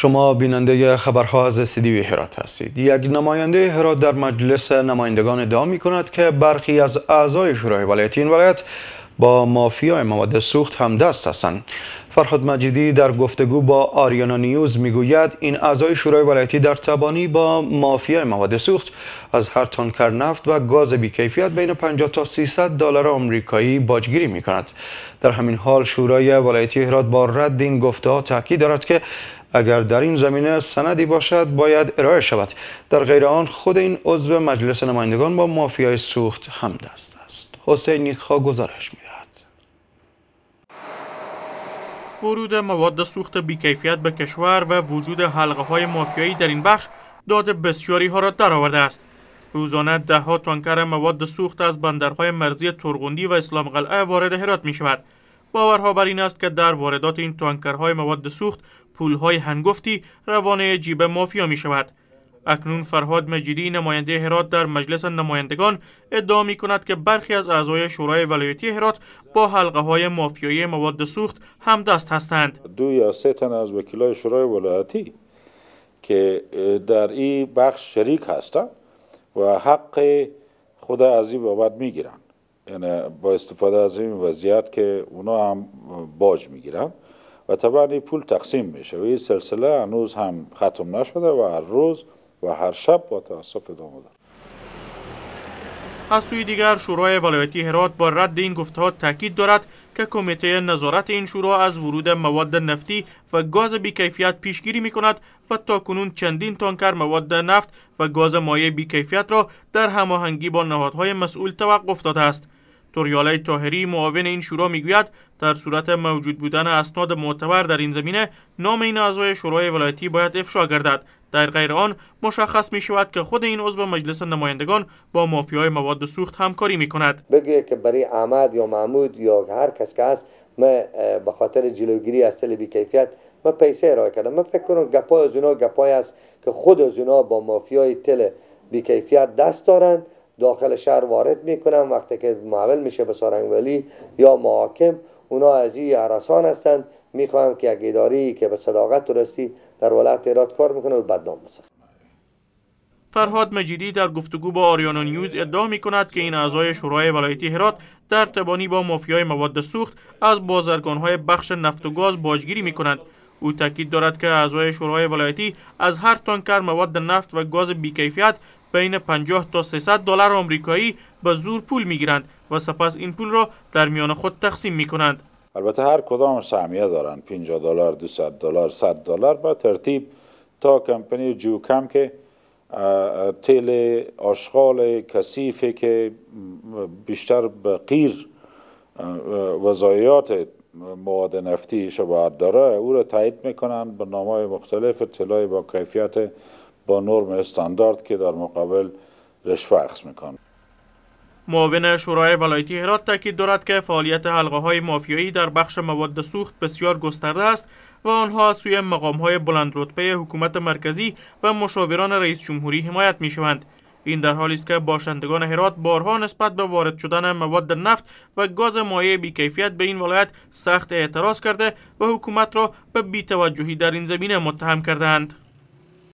شما بیننده خبرها از هرات هستید یک نماینده هرات در مجلس نمایندگان ادعا می کند که برخی از اعضای شورای ولایتی این ولایت با مافیای مواد سوخت هم دست هستند فرهاد مجیدی در گفتگو با آریانا نیوز میگوید این اعضای شورای ولایتی در تبانی با مافیای مواد سوخت از هر تانکر نفت و گاز بیکیفیت بین 50 تا 300 دلار آمریکایی باجگیری می کند. در همین حال شورای ولایتی هرات با رد این گفته ها تاکید دارد که اگر در این زمینه سندی باشد باید ارائه شود در غیر آن خود این عضو مجلس نمایندگان با مافیای سوخت دست است حسین نیکخا گزارش دهد ورود مواد سوخت بیکیفیت به کشور و وجود حلقه های مافیایی در این بخش داد بسیاری ها را درآورده است روزانه ده ها تانکر مواد سوخت از بندرهای مرزی ترغندی و اسلام قلعه وارد هرات می شود باورها بر این است که در واردات این تانکرهای مواد سوخت پولهای هنگفتی روانه جیب مافیا می شود. اکنون فرهاد مجیدی نماینده هرات در مجلس نمایندگان ادعا می کند که برخی از اعضای شورای ولایتی هرات با حلقه های مافیایی مواد سوخت دست هستند دو یا سه تن از وکیلای شورای ولایتی که در این بخش شریک هستند و حق خود از این بابت می گیرند یعنی با استفاده از این وضعیت که اونا هم باج میگیرن و طبعا این پول تقسیم میشه و این سلسله هنوز هم ختم نشده و هر روز و هر شب با تاسف ادامه داره از سوی دیگر شورای ولایتی هرات با رد این ها تاکید دارد که کمیته نظارت این شورا از ورود مواد نفتی و گاز بیکیفیت پیشگیری می کند و تا کنون چندین تانکر مواد نفت و گاز مایع بیکیفیت را در هماهنگی با نهادهای مسئول توقف داده است. توریالای تاهری معاون این شورا میگوید در صورت موجود بودن اسناد معتبر در این زمینه نام این اعضای شورای ولایتی باید افشا گردد در غیر آن مشخص می شود که خود این عضو مجلس نمایندگان با مافیای مواد سوخت همکاری می کند بگوید که برای احمد یا محمود یا هر کس که هست ما به خاطر جلوگیری از تل بیکیفیت ما پیسه ارائه کردم ما فکر کنم گپای از اونا گپای است که خود از اونا با مافیای تل بیکیفیت دست دارند داخل شهر وارد میکنن وقتی که معول میشه به سارنگ یا محاکم اونا از این عرسان هستند میخواهم که یک اداری که به صداقت درستی در ولایت ایراد کار میکنه و بدنام بسازه فرهاد مجیدی در گفتگو با آریانا نیوز ادعا می کند که این اعضای شورای ولایتی هرات در تبانی با مافیای مواد سوخت از های بخش نفت و گاز باجگیری می کند او تاکید دارد که اعضای شورای ولایتی از هر تانکر مواد نفت و گاز بیکیفیت بین 50 تا 300 دلار آمریکایی به زور پول میگیرند و سپس این پول را در میان خود تقسیم می کنند. البته هر کدام سهمیه دارند 50 دلار 200 دلار 100 دلار به ترتیب تا کمپنی جوکم که تیل آشغال کثیفی که بیشتر به قیر وضایات مواد نفتی شباهت داره او را تایید به برنامه مختلف طلای با کیفیت با نرم استاندارد که در مقابل رشوه اخذ میکنه معاون شورای ولایتی هرات تاکید دارد که فعالیت حلقه های مافیایی در بخش مواد سوخت بسیار گسترده است و آنها از سوی مقام های بلند رتبه حکومت مرکزی و مشاوران رئیس جمهوری حمایت می شوند. این در حالی است که باشندگان هرات بارها نسبت به وارد شدن مواد نفت و گاز مایع بیکیفیت به این ولایت سخت اعتراض کرده و حکومت را به بیتوجهی در این زمینه متهم کردند.